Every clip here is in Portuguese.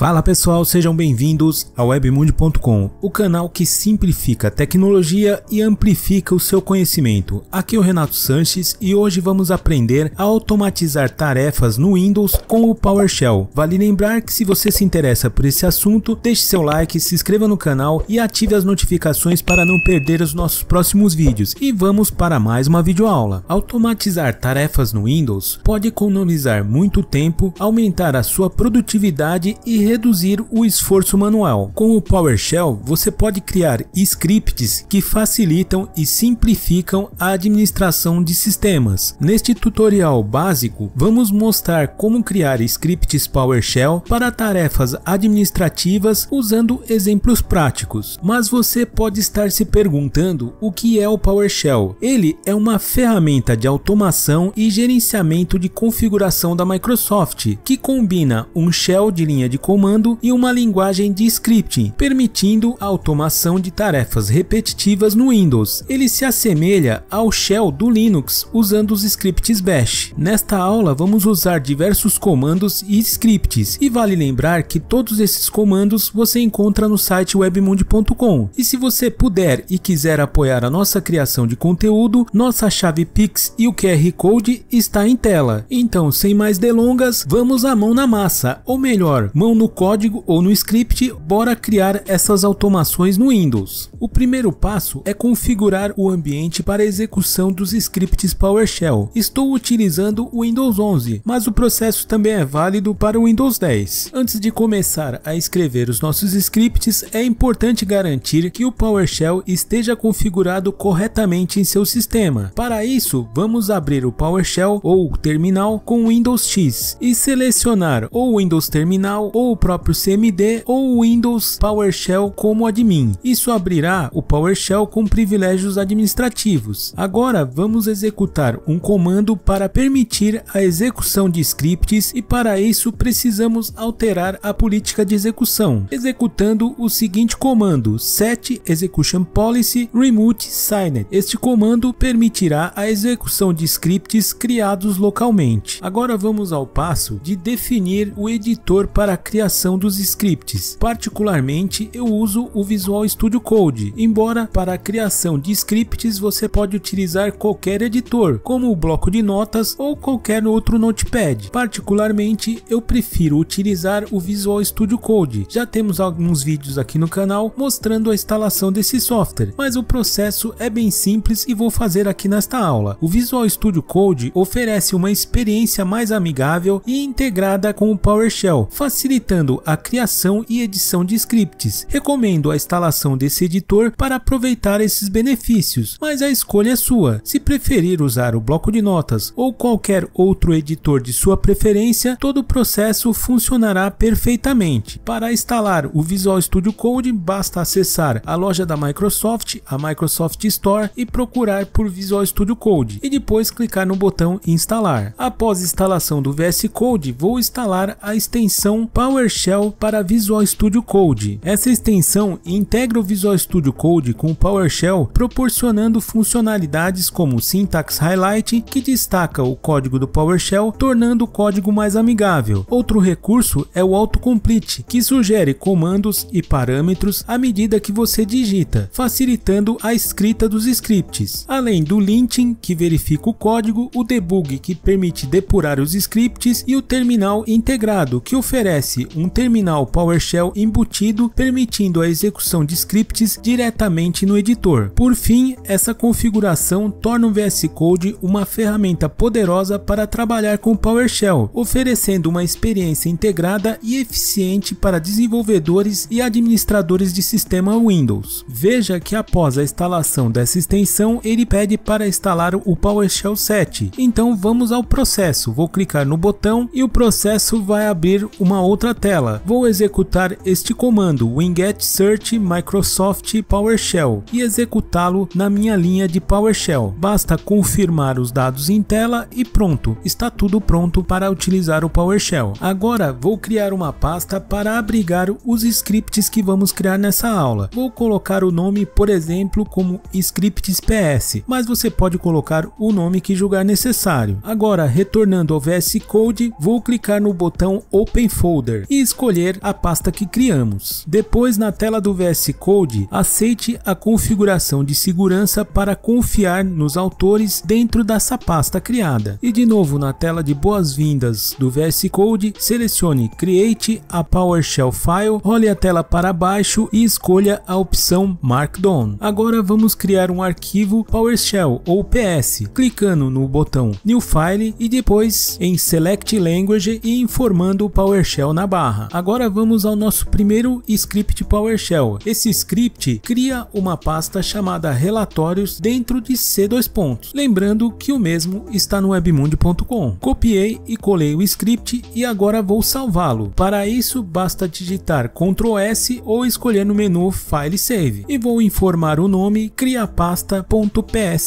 Fala pessoal, sejam bem-vindos ao webmundo.com, o canal que simplifica a tecnologia e amplifica o seu conhecimento. Aqui é o Renato Sanches e hoje vamos aprender a automatizar tarefas no Windows com o PowerShell. Vale lembrar que se você se interessa por esse assunto, deixe seu like, se inscreva no canal e ative as notificações para não perder os nossos próximos vídeos. E vamos para mais uma videoaula. Automatizar tarefas no Windows pode economizar muito tempo, aumentar a sua produtividade e reduzir o esforço manual. Com o PowerShell, você pode criar scripts que facilitam e simplificam a administração de sistemas. Neste tutorial básico, vamos mostrar como criar scripts PowerShell para tarefas administrativas usando exemplos práticos. Mas você pode estar se perguntando o que é o PowerShell. Ele é uma ferramenta de automação e gerenciamento de configuração da Microsoft, que combina um shell de linha de comando comando e uma linguagem de scripting, permitindo a automação de tarefas repetitivas no Windows. Ele se assemelha ao shell do Linux usando os scripts bash. Nesta aula vamos usar diversos comandos e scripts e vale lembrar que todos esses comandos você encontra no site webmund.com. E se você puder e quiser apoiar a nossa criação de conteúdo, nossa chave Pix e o QR Code está em tela. Então, sem mais delongas, vamos à mão na massa, ou melhor, mão no código ou no script, bora criar essas automações no Windows. O primeiro passo é configurar o ambiente para execução dos scripts PowerShell. Estou utilizando o Windows 11, mas o processo também é válido para o Windows 10. Antes de começar a escrever os nossos scripts, é importante garantir que o PowerShell esteja configurado corretamente em seu sistema. Para isso, vamos abrir o PowerShell ou terminal com Windows X e selecionar ou Windows Terminal ou próprio CMD ou Windows PowerShell como admin. Isso abrirá o PowerShell com privilégios administrativos. Agora vamos executar um comando para permitir a execução de scripts e para isso precisamos alterar a política de execução, executando o seguinte comando set execution policy remote signed. Este comando permitirá a execução de scripts criados localmente. Agora vamos ao passo de definir o editor para criar criação dos scripts. Particularmente, eu uso o Visual Studio Code, embora para a criação de scripts você pode utilizar qualquer editor, como o bloco de notas ou qualquer outro notepad. Particularmente, eu prefiro utilizar o Visual Studio Code. Já temos alguns vídeos aqui no canal mostrando a instalação desse software, mas o processo é bem simples e vou fazer aqui nesta aula. O Visual Studio Code oferece uma experiência mais amigável e integrada com o PowerShell, facilitando facilitando a criação e edição de scripts. Recomendo a instalação desse editor para aproveitar esses benefícios, mas a escolha é sua. Se preferir usar o bloco de notas ou qualquer outro editor de sua preferência, todo o processo funcionará perfeitamente. Para instalar o Visual Studio Code, basta acessar a loja da Microsoft, a Microsoft Store e procurar por Visual Studio Code e depois clicar no botão instalar. Após instalação do VS Code, vou instalar a extensão Power PowerShell para Visual Studio Code. Essa extensão integra o Visual Studio Code com o PowerShell, proporcionando funcionalidades como sintaxe Syntax Highlight, que destaca o código do PowerShell, tornando o código mais amigável. Outro recurso é o Autocomplete, que sugere comandos e parâmetros à medida que você digita, facilitando a escrita dos scripts. Além do linting, que verifica o código, o debug, que permite depurar os scripts, e o terminal integrado, que oferece um terminal PowerShell embutido, permitindo a execução de scripts diretamente no editor. Por fim, essa configuração torna o VS Code uma ferramenta poderosa para trabalhar com PowerShell, oferecendo uma experiência integrada e eficiente para desenvolvedores e administradores de sistema Windows. Veja que após a instalação dessa extensão, ele pede para instalar o PowerShell 7. Então vamos ao processo, vou clicar no botão e o processo vai abrir uma outra tela, vou executar este comando winget search microsoft PowerShell e executá-lo na minha linha de PowerShell. Basta confirmar os dados em tela e pronto, está tudo pronto para utilizar o PowerShell. Agora vou criar uma pasta para abrigar os scripts que vamos criar nessa aula. Vou colocar o nome, por exemplo, como scripts PS, mas você pode colocar o nome que julgar necessário. Agora, retornando ao VS Code, vou clicar no botão Open Folder e escolher a pasta que criamos. Depois, na tela do VS Code, aceite a configuração de segurança para confiar nos autores dentro dessa pasta criada. E de novo, na tela de boas-vindas do VS Code, selecione Create a PowerShell File, role a tela para baixo e escolha a opção Markdown. Agora vamos criar um arquivo PowerShell ou PS, clicando no botão New File e depois em Select Language e informando o PowerShell na barra barra. Agora vamos ao nosso primeiro script PowerShell. Esse script cria uma pasta chamada relatórios dentro de C2 pontos. Lembrando que o mesmo está no webmundo.com. Copiei e colei o script e agora vou salvá-lo. Para isso basta digitar Ctrl S ou escolher no menu File Save e vou informar o nome cria pastaps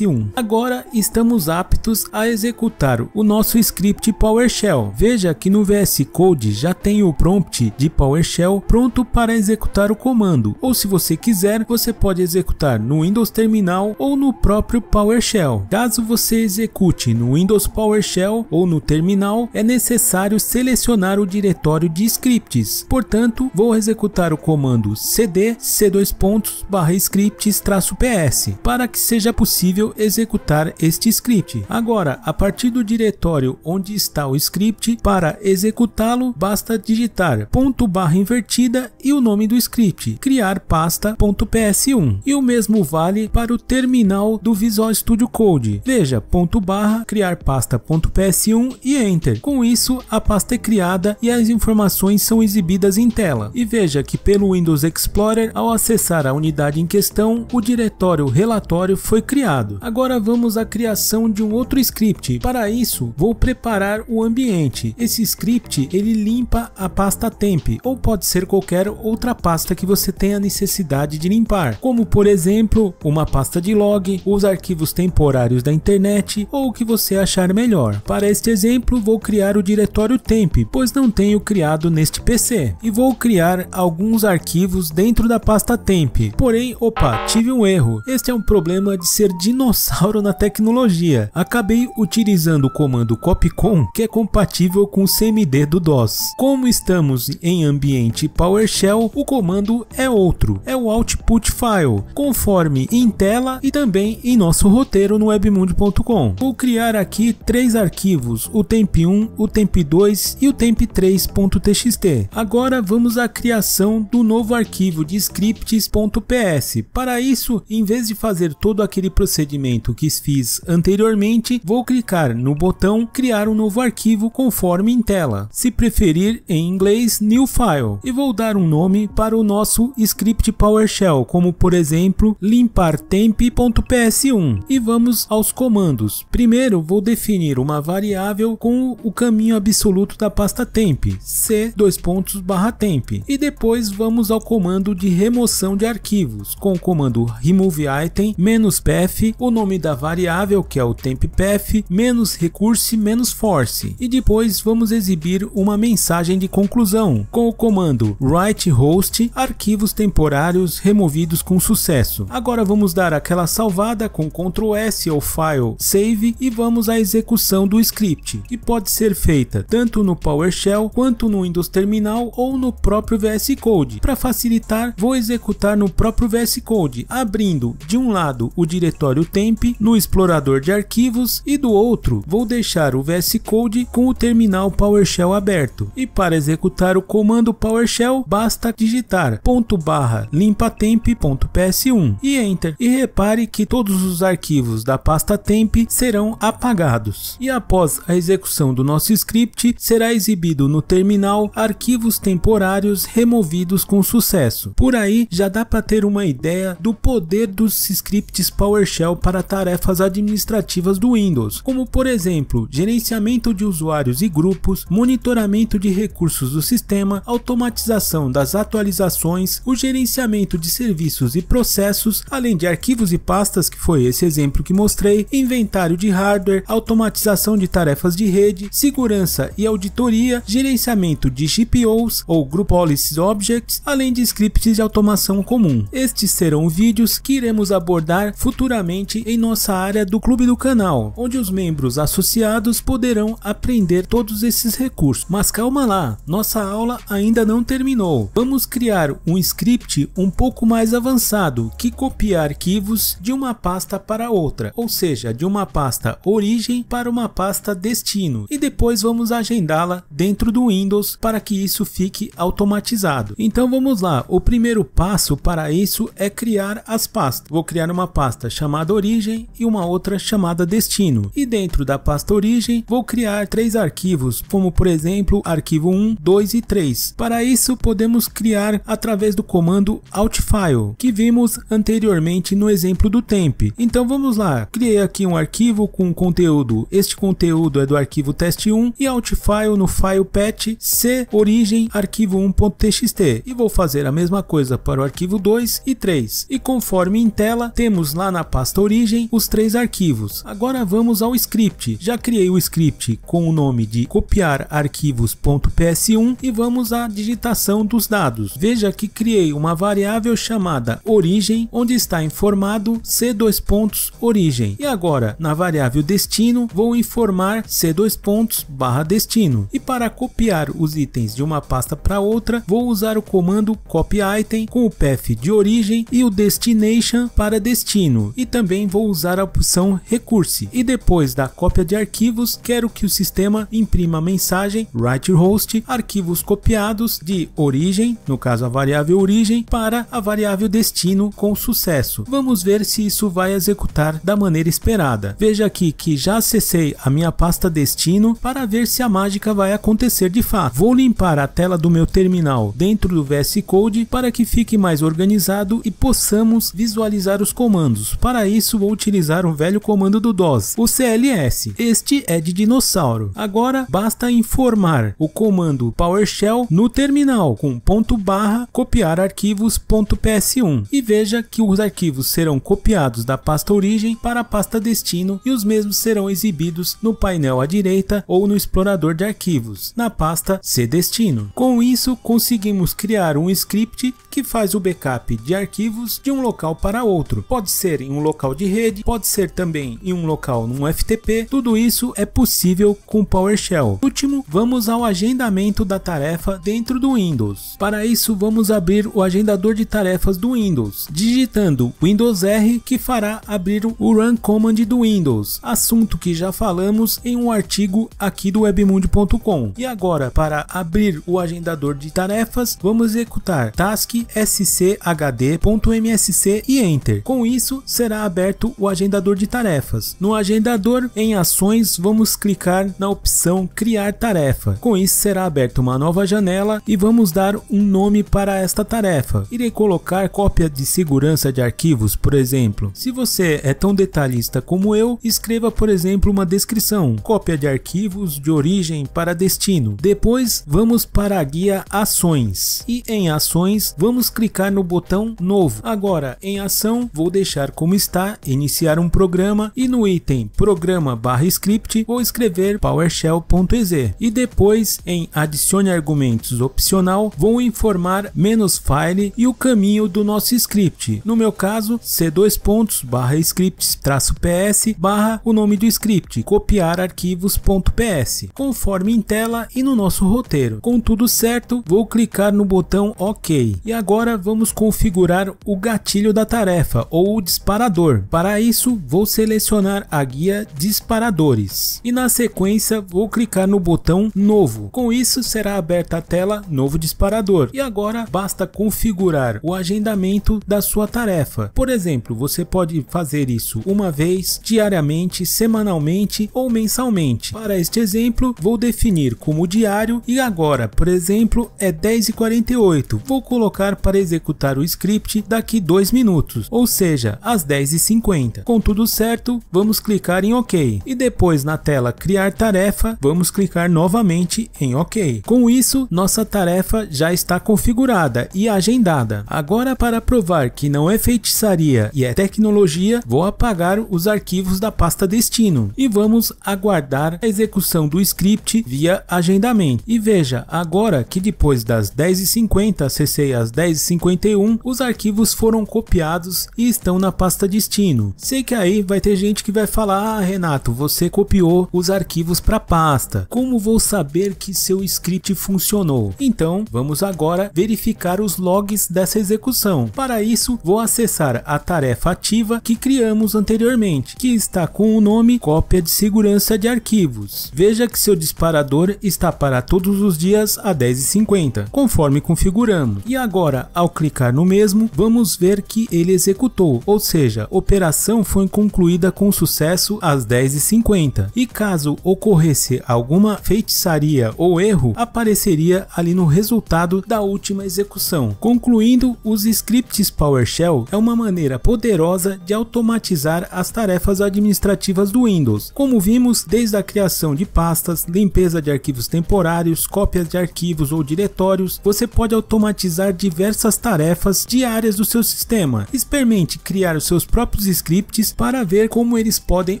1 Agora estamos aptos a executar o nosso script PowerShell. Veja que no VS Code já tem o prompt de PowerShell pronto para executar o comando, ou se você quiser, você pode executar no Windows Terminal ou no próprio PowerShell. Caso você execute no Windows PowerShell ou no terminal, é necessário selecionar o diretório de scripts. Portanto, vou executar o comando cd c2 pontos barra scripts traço ps para que seja possível executar este script. Agora, a partir do diretório onde está o script, para executá-lo, basta digitar digitar ponto barra invertida e o nome do script, criar pasta ponto .ps1. E o mesmo vale para o terminal do Visual Studio Code. Veja, ponto barra, criar pasta ponto .ps1 e Enter. Com isso, a pasta é criada e as informações são exibidas em tela. E veja que pelo Windows Explorer, ao acessar a unidade em questão, o diretório relatório foi criado. Agora vamos à criação de um outro script. Para isso, vou preparar o ambiente. Esse script, ele limpa a pasta temp, ou pode ser qualquer outra pasta que você tenha necessidade de limpar, como por exemplo, uma pasta de log, os arquivos temporários da internet ou o que você achar melhor. Para este exemplo, vou criar o diretório temp, pois não tenho criado neste PC, e vou criar alguns arquivos dentro da pasta temp. Porém, opa, tive um erro. Este é um problema de ser dinossauro na tecnologia. Acabei utilizando o comando copycon, que é compatível com o CMD do DOS. Como estamos em ambiente PowerShell, o comando é outro, é o output file, conforme em tela e também em nosso roteiro no webmundo.com. Vou criar aqui três arquivos, o temp1, o temp2 e o temp3.txt. Agora vamos à criação do novo arquivo de scripts.ps. Para isso, em vez de fazer todo aquele procedimento que fiz anteriormente, vou clicar no botão criar um novo arquivo conforme em tela, se preferir em inglês new file e vou dar um nome para o nosso script PowerShell, como por exemplo limpar temp.ps1 e vamos aos comandos. Primeiro vou definir uma variável com o caminho absoluto da pasta temp, c dois pontos barra temp e depois vamos ao comando de remoção de arquivos com o comando remove item menos path, o nome da variável que é o temp path menos recurse menos force e depois vamos exibir uma mensagem de conclusão, com o comando write host, arquivos temporários removidos com sucesso. Agora vamos dar aquela salvada com Ctrl S ou file save e vamos à execução do script, que pode ser feita tanto no PowerShell quanto no Windows Terminal ou no próprio VS Code. Para facilitar, vou executar no próprio VS Code, abrindo de um lado o diretório temp no explorador de arquivos e do outro vou deixar o VS Code com o terminal PowerShell aberto. E para executar o comando PowerShell, basta digitar ponto barra limpatemp.ps1 e Enter. E repare que todos os arquivos da pasta temp serão apagados. E após a execução do nosso script, será exibido no terminal arquivos temporários removidos com sucesso. Por aí já dá para ter uma ideia do poder dos scripts PowerShell para tarefas administrativas do Windows, como por exemplo, gerenciamento de usuários e grupos, monitoramento de recursos serviços do sistema, automatização das atualizações, o gerenciamento de serviços e processos, além de arquivos e pastas, que foi esse exemplo que mostrei, inventário de hardware, automatização de tarefas de rede, segurança e auditoria, gerenciamento de GPOs ou Group Policy Objects, além de scripts de automação comum. Estes serão vídeos que iremos abordar futuramente em nossa área do clube do canal, onde os membros associados poderão aprender todos esses recursos. Mas calma lá, nossa aula ainda não terminou. Vamos criar um script um pouco mais avançado que copia arquivos de uma pasta para outra, ou seja, de uma pasta origem para uma pasta destino e depois vamos agendá-la dentro do Windows para que isso fique automatizado. Então vamos lá, o primeiro passo para isso é criar as pastas. Vou criar uma pasta chamada origem e uma outra chamada destino e dentro da pasta origem vou criar três arquivos, como por exemplo arquivo 1, 2 e 3. Para isso, podemos criar através do comando outfile, que vimos anteriormente no exemplo do temp. Então vamos lá, criei aqui um arquivo com conteúdo. Este conteúdo é do arquivo test1 e outfile no file pet c origem arquivo 1.txt. E vou fazer a mesma coisa para o arquivo 2 e 3. E conforme em tela, temos lá na pasta origem os três arquivos. Agora vamos ao script. Já criei o script com o nome de copiar arquivos.ps e vamos à digitação dos dados. Veja que criei uma variável chamada origem, onde está informado C 2 pontos origem. E agora, na variável destino, vou informar C 2 pontos barra destino. E para copiar os itens de uma pasta para outra, vou usar o comando copy item com o path de origem e o destination para destino. E também vou usar a opção recurse. E depois da cópia de arquivos, quero que o sistema imprima a mensagem write host arquivos copiados de origem, no caso a variável origem, para a variável destino com sucesso. Vamos ver se isso vai executar da maneira esperada. Veja aqui que já acessei a minha pasta destino para ver se a mágica vai acontecer de fato. Vou limpar a tela do meu terminal dentro do VS Code para que fique mais organizado e possamos visualizar os comandos. Para isso vou utilizar um velho comando do DOS, o CLS. Este é de dinossauro. Agora basta informar o comando do PowerShell no terminal com ponto barra copiar arquivos.ps1 e veja que os arquivos serão copiados da pasta origem para a pasta destino e os mesmos serão exibidos no painel à direita ou no explorador de arquivos, na pasta C destino. Com isso, conseguimos criar um script que faz o backup de arquivos de um local para outro. Pode ser em um local de rede, pode ser também em um local num FTP. Tudo isso é possível com PowerShell. Último, vamos ao agendamento completamento da tarefa dentro do Windows. Para isso, vamos abrir o agendador de tarefas do Windows, digitando Windows R, que fará abrir o Run Command do Windows, assunto que já falamos em um artigo aqui do webmundo.com. E agora, para abrir o agendador de tarefas, vamos executar task schd.msc e Enter. Com isso, será aberto o agendador de tarefas. No agendador, em ações, vamos clicar na opção criar tarefa. Com isso, será aberto aberta uma nova janela e vamos dar um nome para esta tarefa. Irei colocar cópia de segurança de arquivos, por exemplo. Se você é tão detalhista como eu, escreva, por exemplo, uma descrição, cópia de arquivos de origem para destino. Depois, vamos para a guia Ações. E em Ações, vamos clicar no botão Novo. Agora, em Ação, vou deixar como está, iniciar um programa e no item Programa barra Script, vou escrever PowerShell.exe. E depois, em Adicionar, adicione argumentos opcional vão informar menos file e o caminho do nosso script. No meu caso, c2 pontos barra scripts traço ps barra o nome do script, copiar arquivos.ps, conforme em tela e no nosso roteiro. Com tudo certo, vou clicar no botão OK. E agora vamos configurar o gatilho da tarefa ou o disparador. Para isso, vou selecionar a guia disparadores e na sequência vou clicar no botão novo. Com isso, isso, será aberta a tela Novo Disparador. E agora basta configurar o agendamento da sua tarefa. Por exemplo, você pode fazer isso uma vez, diariamente, semanalmente ou mensalmente. Para este exemplo, vou definir como diário e agora, por exemplo, é 10h48. Vou colocar para executar o script daqui 2 minutos, ou seja, às 10h50. Com tudo certo, vamos clicar em OK. E depois na tela criar tarefa, vamos clicar novamente em OK. Com isso, nossa tarefa já está configurada e agendada. Agora, para provar que não é feitiçaria e é tecnologia, vou apagar os arquivos da pasta destino e vamos aguardar a execução do script via agendamento. E veja, agora que depois das 10h50, cessei às 10h51, os arquivos foram copiados e estão na pasta destino. Sei que aí vai ter gente que vai falar, ah, Renato, você copiou os arquivos para pasta. Como vou saber que seu script script funcionou. Então, vamos agora verificar os logs dessa execução. Para isso, vou acessar a tarefa ativa que criamos anteriormente, que está com o nome cópia de segurança de arquivos. Veja que seu disparador está para todos os dias a 10h50, conforme configuramos. E agora, ao clicar no mesmo, vamos ver que ele executou, ou seja, operação foi concluída com sucesso às 10h50. E caso ocorresse alguma feitiçaria ou erro, erro apareceria ali no resultado da última execução. Concluindo, os scripts PowerShell é uma maneira poderosa de automatizar as tarefas administrativas do Windows. Como vimos, desde a criação de pastas, limpeza de arquivos temporários, cópias de arquivos ou diretórios, você pode automatizar diversas tarefas diárias do seu sistema. Experimente criar os seus próprios scripts para ver como eles podem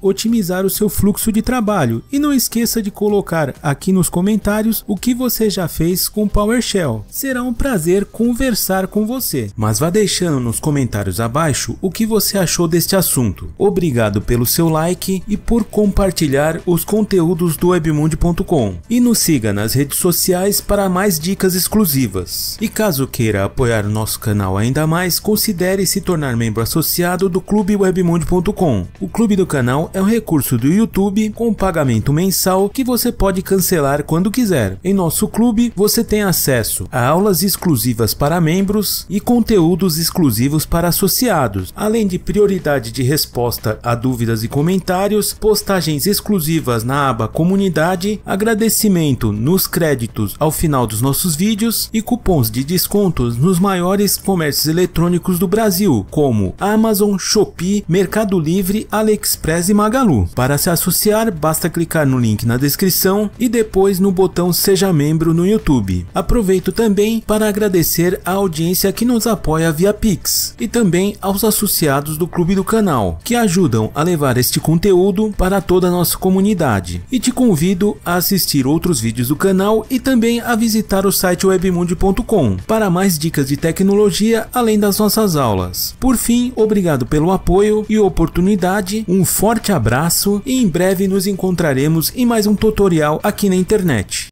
otimizar o seu fluxo de trabalho. E não esqueça de colocar aqui nos comentários o o que você já fez com PowerShell. Será um prazer conversar com você. Mas vá deixando nos comentários abaixo o que você achou deste assunto. Obrigado pelo seu like e por compartilhar os conteúdos do webmundo.com. E nos siga nas redes sociais para mais dicas exclusivas. E caso queira apoiar nosso canal ainda mais, considere se tornar membro associado do Clube Webmundo.com. O clube do canal é um recurso do YouTube com pagamento mensal que você pode cancelar quando quiser. Em nosso clube, você tem acesso a aulas exclusivas para membros e conteúdos exclusivos para associados, além de prioridade de resposta a dúvidas e comentários, postagens exclusivas na aba Comunidade, agradecimento nos créditos ao final dos nossos vídeos e cupons de descontos nos maiores comércios eletrônicos do Brasil, como Amazon, Shopee, Mercado Livre, AliExpress e Magalu. Para se associar, basta clicar no link na descrição e depois no botão seja membro no YouTube. Aproveito também para agradecer a audiência que nos apoia via Pix e também aos associados do clube do canal, que ajudam a levar este conteúdo para toda a nossa comunidade. E te convido a assistir outros vídeos do canal e também a visitar o site webmund.com para mais dicas de tecnologia além das nossas aulas. Por fim, obrigado pelo apoio e oportunidade, um forte abraço e em breve nos encontraremos em mais um tutorial aqui na internet.